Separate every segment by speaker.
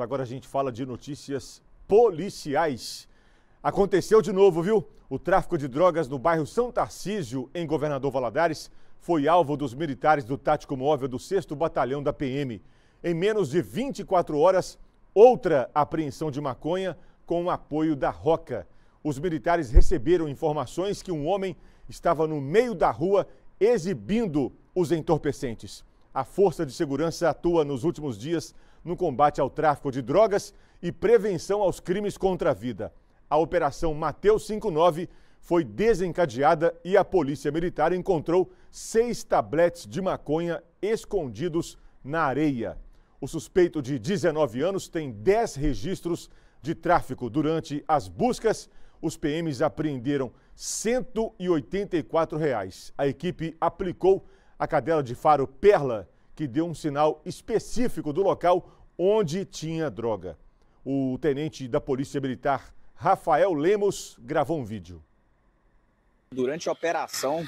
Speaker 1: Agora a gente fala de notícias policiais. Aconteceu de novo, viu? O tráfico de drogas no bairro São Tarcísio, em Governador Valadares, foi alvo dos militares do Tático Móvel do 6 Batalhão da PM. Em menos de 24 horas, outra apreensão de maconha com o apoio da Roca. Os militares receberam informações que um homem estava no meio da rua exibindo os entorpecentes a Força de Segurança atua nos últimos dias no combate ao tráfico de drogas e prevenção aos crimes contra a vida. A Operação Mateus 59 foi desencadeada e a Polícia Militar encontrou seis tabletes de maconha escondidos na areia. O suspeito de 19 anos tem 10 registros de tráfico. Durante as buscas, os PMs apreenderam R$ 184. Reais. A equipe aplicou a cadela de faro Perla que deu um sinal específico do local onde tinha droga. O tenente da Polícia Militar, Rafael Lemos, gravou um vídeo.
Speaker 2: Durante a operação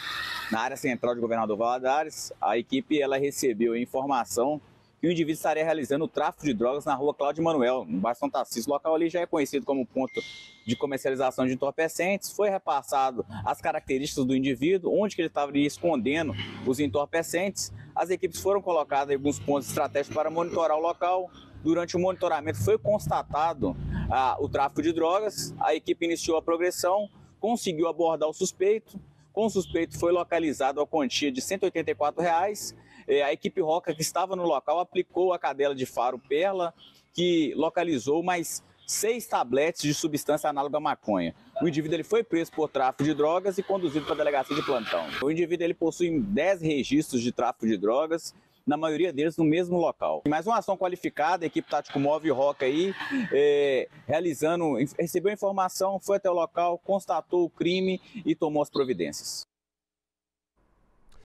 Speaker 2: na área central de Governador Valadares, a equipe ela recebeu informação que o indivíduo estaria realizando o tráfico de drogas na rua Cláudio Manuel, no bairro Santa Cis. O local ali já é conhecido como ponto de comercialização de entorpecentes. Foi repassado as características do indivíduo, onde que ele estava escondendo os entorpecentes. As equipes foram colocadas em alguns pontos estratégicos para monitorar o local. Durante o monitoramento foi constatado ah, o tráfico de drogas, a equipe iniciou a progressão, conseguiu abordar o suspeito. Com o suspeito foi localizado a quantia de R$ 184. Reais. É, a equipe Roca que estava no local aplicou a cadela de faro Perla, que localizou mais seis tabletes de substância análoga à maconha. O indivíduo ele foi preso por tráfico de drogas e conduzido para a delegacia de plantão. O indivíduo ele possui 10 registros de tráfico de drogas, na maioria deles no mesmo local. Mais uma ação qualificada, a equipe Tático Move Roca aí, é, realizando, recebeu informação, foi até o local, constatou o crime e tomou as providências.